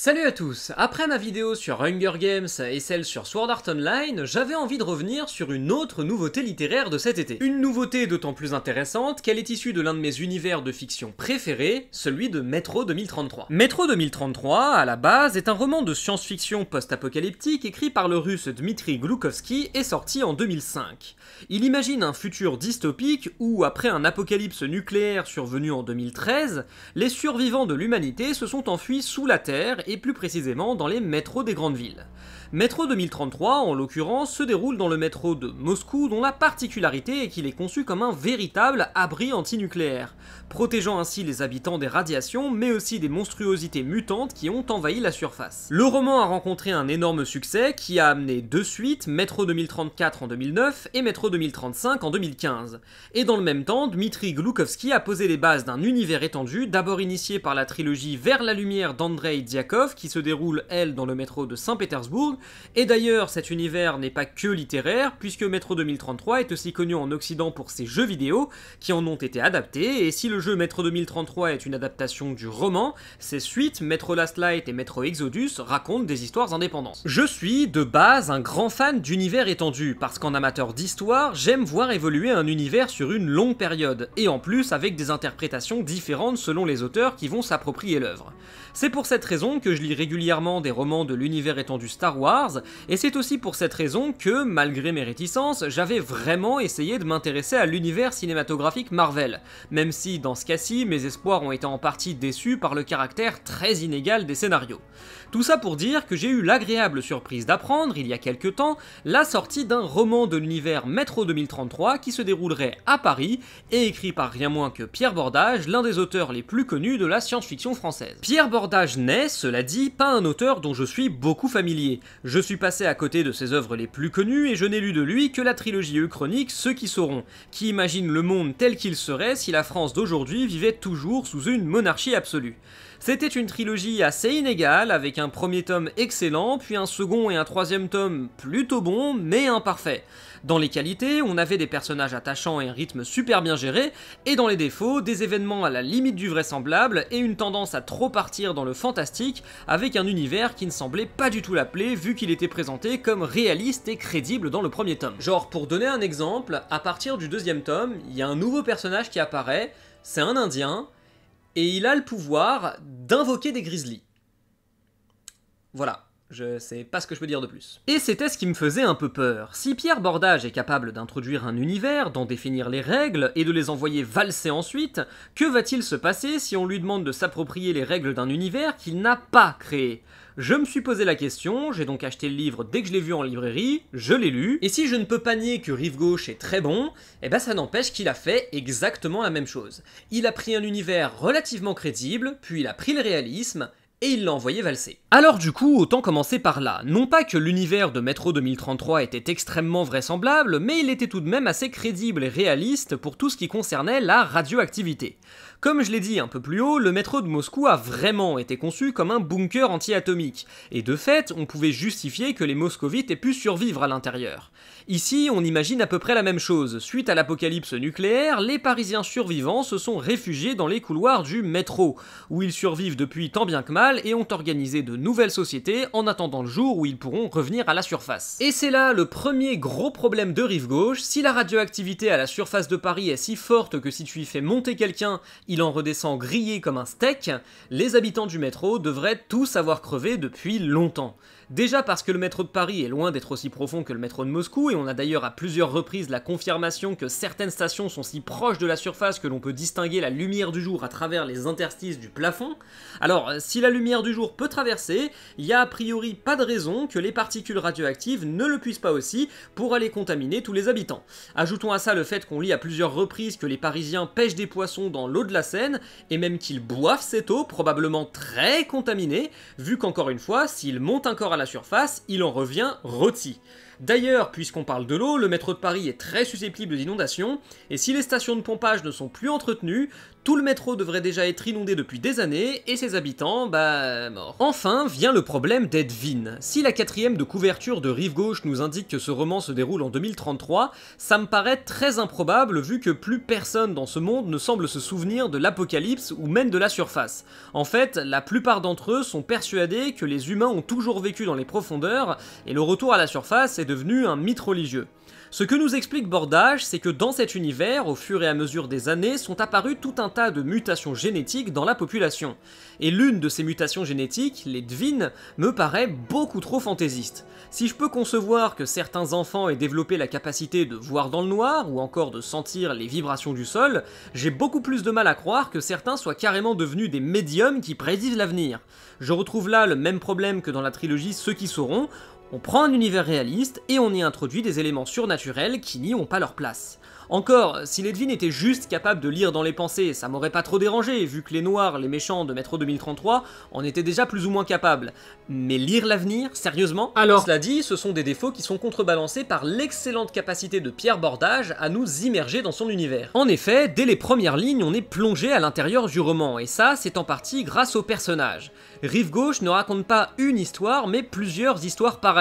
Salut à tous Après ma vidéo sur Hunger Games et celle sur Sword Art Online, j'avais envie de revenir sur une autre nouveauté littéraire de cet été. Une nouveauté d'autant plus intéressante qu'elle est issue de l'un de mes univers de fiction préférés, celui de Metro 2033. Metro 2033, à la base, est un roman de science-fiction post-apocalyptique écrit par le russe Dmitri Glukovsky et sorti en 2005. Il imagine un futur dystopique où, après un apocalypse nucléaire survenu en 2013, les survivants de l'humanité se sont enfuis sous la Terre et plus précisément dans les métros des grandes villes. Métro 2033, en l'occurrence, se déroule dans le métro de Moscou dont la particularité est qu'il est conçu comme un véritable abri antinucléaire, protégeant ainsi les habitants des radiations mais aussi des monstruosités mutantes qui ont envahi la surface. Le roman a rencontré un énorme succès qui a amené deux suites, Métro 2034 en 2009 et Métro 2035 en 2015. Et dans le même temps, Dmitri Glukovski a posé les bases d'un univers étendu, d'abord initié par la trilogie Vers la lumière d'Andrei Diakov qui se déroule, elle, dans le métro de Saint-Pétersbourg, et d'ailleurs, cet univers n'est pas que littéraire, puisque Metro 2033 est aussi connu en Occident pour ses jeux vidéo, qui en ont été adaptés, et si le jeu Metro 2033 est une adaptation du roman, ses suites, Metro Last Light et Metro Exodus, racontent des histoires indépendantes. Je suis, de base, un grand fan d'univers étendu, parce qu'en amateur d'histoire, j'aime voir évoluer un univers sur une longue période, et en plus avec des interprétations différentes selon les auteurs qui vont s'approprier l'œuvre. C'est pour cette raison que je lis régulièrement des romans de l'univers étendu Star Wars, et c'est aussi pour cette raison que, malgré mes réticences, j'avais vraiment essayé de m'intéresser à l'univers cinématographique Marvel, même si dans ce cas-ci, mes espoirs ont été en partie déçus par le caractère très inégal des scénarios. Tout ça pour dire que j'ai eu l'agréable surprise d'apprendre, il y a quelques temps, la sortie d'un roman de l'univers Metro 2033 qui se déroulerait à Paris, et écrit par rien moins que Pierre Bordage, l'un des auteurs les plus connus de la science-fiction française. Pierre Bordage n'est, cela dit, pas un auteur dont je suis beaucoup familier, je suis passé à côté de ses œuvres les plus connues et je n'ai lu de lui que la trilogie uchronique e Ceux qui sauront, qui imagine le monde tel qu'il serait si la France d'aujourd'hui vivait toujours sous une monarchie absolue. C'était une trilogie assez inégale, avec un premier tome excellent, puis un second et un troisième tome plutôt bon, mais imparfait. Dans les qualités, on avait des personnages attachants et un rythme super bien géré, et dans les défauts, des événements à la limite du vraisemblable et une tendance à trop partir dans le fantastique, avec un univers qui ne semblait pas du tout l'appeler vu qu'il était présenté comme réaliste et crédible dans le premier tome. Genre, pour donner un exemple, à partir du deuxième tome, il y a un nouveau personnage qui apparaît, c'est un indien, et il a le pouvoir d'invoquer des grizzlies. Voilà, je sais pas ce que je peux dire de plus. Et c'était ce qui me faisait un peu peur. Si Pierre Bordage est capable d'introduire un univers, d'en définir les règles et de les envoyer valser ensuite, que va-t-il se passer si on lui demande de s'approprier les règles d'un univers qu'il n'a pas créé je me suis posé la question, j'ai donc acheté le livre dès que je l'ai vu en librairie, je l'ai lu, et si je ne peux pas nier que Rive Gauche est très bon, eh ben ça n'empêche qu'il a fait exactement la même chose. Il a pris un univers relativement crédible, puis il a pris le réalisme, et il l'a envoyé valser. Alors du coup, autant commencer par là. Non pas que l'univers de Metro 2033 était extrêmement vraisemblable, mais il était tout de même assez crédible et réaliste pour tout ce qui concernait la radioactivité. Comme je l'ai dit un peu plus haut, le métro de Moscou a vraiment été conçu comme un bunker anti-atomique, et de fait, on pouvait justifier que les moscovites aient pu survivre à l'intérieur. Ici, on imagine à peu près la même chose. Suite à l'apocalypse nucléaire, les Parisiens survivants se sont réfugiés dans les couloirs du métro, où ils survivent depuis tant bien que mal et ont organisé de nouvelles sociétés en attendant le jour où ils pourront revenir à la surface. Et c'est là le premier gros problème de Rive Gauche, si la radioactivité à la surface de Paris est si forte que si tu y fais monter quelqu'un, il en redescend grillé comme un steak, les habitants du métro devraient tous avoir crevé depuis longtemps. Déjà parce que le métro de Paris est loin d'être aussi profond que le métro de Moscou, et on a d'ailleurs à plusieurs reprises la confirmation que certaines stations sont si proches de la surface que l'on peut distinguer la lumière du jour à travers les interstices du plafond. Alors, si la lumière lumière du jour peut traverser, il n'y a a priori pas de raison que les particules radioactives ne le puissent pas aussi pour aller contaminer tous les habitants. Ajoutons à ça le fait qu'on lit à plusieurs reprises que les Parisiens pêchent des poissons dans l'eau de la Seine, et même qu'ils boivent cette eau, probablement très contaminée, vu qu'encore une fois, s'il monte encore à la surface, il en revient rôti. D'ailleurs, puisqu'on parle de l'eau, le métro de Paris est très susceptible d'inondations, et si les stations de pompage ne sont plus entretenues, tout le métro devrait déjà être inondé depuis des années, et ses habitants, bah, morts. Enfin vient le problème d'Edvin. Si la quatrième de couverture de Rive Gauche nous indique que ce roman se déroule en 2033, ça me paraît très improbable vu que plus personne dans ce monde ne semble se souvenir de l'apocalypse ou même de la surface. En fait, la plupart d'entre eux sont persuadés que les humains ont toujours vécu dans les profondeurs, et le retour à la surface est devenu un mythe religieux. Ce que nous explique Bordage, c'est que dans cet univers, au fur et à mesure des années, sont apparus tout un tas de mutations génétiques dans la population. Et l'une de ces mutations génétiques, les Devines, me paraît beaucoup trop fantaisiste. Si je peux concevoir que certains enfants aient développé la capacité de voir dans le noir, ou encore de sentir les vibrations du sol, j'ai beaucoup plus de mal à croire que certains soient carrément devenus des médiums qui prédisent l'avenir. Je retrouve là le même problème que dans la trilogie Ceux qui sauront, on prend un univers réaliste et on y introduit des éléments surnaturels qui n'y ont pas leur place. Encore, si l'Edwin était juste capable de lire dans les pensées, ça m'aurait pas trop dérangé, vu que les Noirs, les méchants de Metro 2033, en étaient déjà plus ou moins capables. Mais lire l'avenir, sérieusement Alors Cela dit, ce sont des défauts qui sont contrebalancés par l'excellente capacité de Pierre Bordage à nous immerger dans son univers. En effet, dès les premières lignes, on est plongé à l'intérieur du roman, et ça, c'est en partie grâce aux personnages. Rive Gauche ne raconte pas une histoire, mais plusieurs histoires par.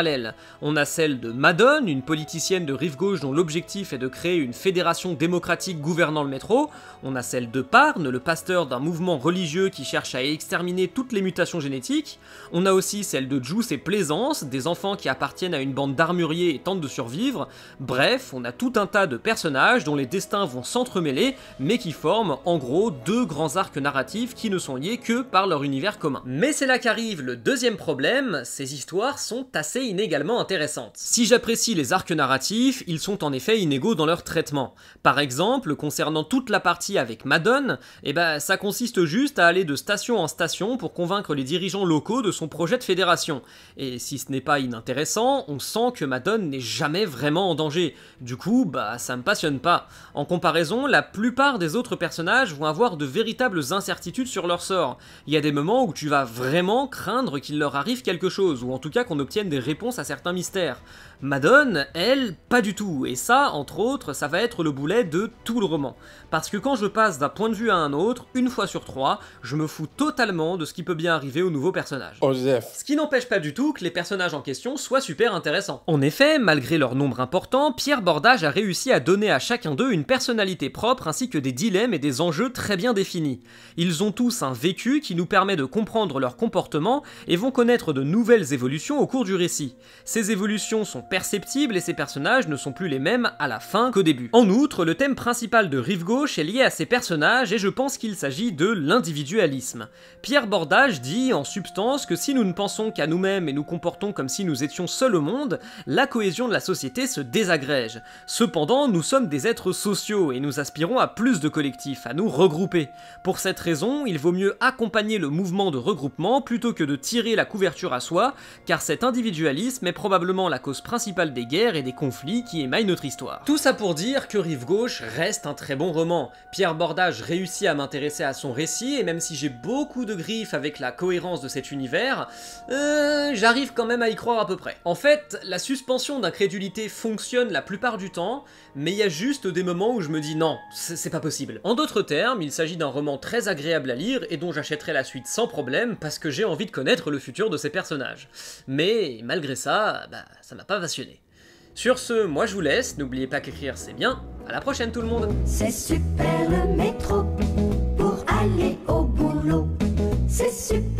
On a celle de Madone, une politicienne de rive gauche dont l'objectif est de créer une fédération démocratique gouvernant le métro. On a celle de Parne, le pasteur d'un mouvement religieux qui cherche à exterminer toutes les mutations génétiques. On a aussi celle de Juice et Plaisance, des enfants qui appartiennent à une bande d'armuriers et tentent de survivre. Bref, on a tout un tas de personnages dont les destins vont s'entremêler, mais qui forment en gros deux grands arcs narratifs qui ne sont liés que par leur univers commun. Mais c'est là qu'arrive le deuxième problème, ces histoires sont assez inégalement intéressante. Si j'apprécie les arcs narratifs, ils sont en effet inégaux dans leur traitement. Par exemple, concernant toute la partie avec Madone, eh ben, ça consiste juste à aller de station en station pour convaincre les dirigeants locaux de son projet de fédération. Et si ce n'est pas inintéressant, on sent que Madone n'est jamais vraiment en danger. Du coup, bah ça me passionne pas. En comparaison, la plupart des autres personnages vont avoir de véritables incertitudes sur leur sort. Il y a des moments où tu vas vraiment craindre qu'il leur arrive quelque chose, ou en tout cas qu'on obtienne des réponses à certains mystères. Madone, elle, pas du tout, et ça, entre autres, ça va être le boulet de tout le roman. Parce que quand je passe d'un point de vue à un autre, une fois sur trois, je me fous totalement de ce qui peut bien arriver au nouveau personnage. Oh, ce qui n'empêche pas du tout que les personnages en question soient super intéressants. En effet, malgré leur nombre important, Pierre Bordage a réussi à donner à chacun d'eux une personnalité propre ainsi que des dilemmes et des enjeux très bien définis. Ils ont tous un vécu qui nous permet de comprendre leur comportement et vont connaître de nouvelles évolutions au cours du récit. Ces évolutions sont perceptibles et ces personnages ne sont plus les mêmes à la fin qu'au début. En outre, le thème principal de Rive Gauche est lié à ces personnages et je pense qu'il s'agit de l'individualisme. Pierre Bordage dit en substance que si nous ne pensons qu'à nous-mêmes et nous comportons comme si nous étions seuls au monde, la cohésion de la société se désagrège. Cependant, nous sommes des êtres sociaux et nous aspirons à plus de collectifs, à nous regrouper. Pour cette raison, il vaut mieux accompagner le mouvement de regroupement plutôt que de tirer la couverture à soi, car cet individualisme mais probablement la cause principale des guerres et des conflits qui émaillent notre histoire. Tout ça pour dire que Rive Gauche reste un très bon roman. Pierre Bordage réussit à m'intéresser à son récit, et même si j'ai beaucoup de griffes avec la cohérence de cet univers, euh, j'arrive quand même à y croire à peu près. En fait, la suspension d'incrédulité fonctionne la plupart du temps, mais il y a juste des moments où je me dis non, c'est pas possible. En d'autres termes, il s'agit d'un roman très agréable à lire et dont j'achèterai la suite sans problème parce que j'ai envie de connaître le futur de ces personnages. Mais malgré ça, bah, ça m'a pas passionné. Sur ce, moi je vous laisse, n'oubliez pas qu'écrire c'est bien, à la prochaine tout le monde C'est super le pour aller au boulot, c'est super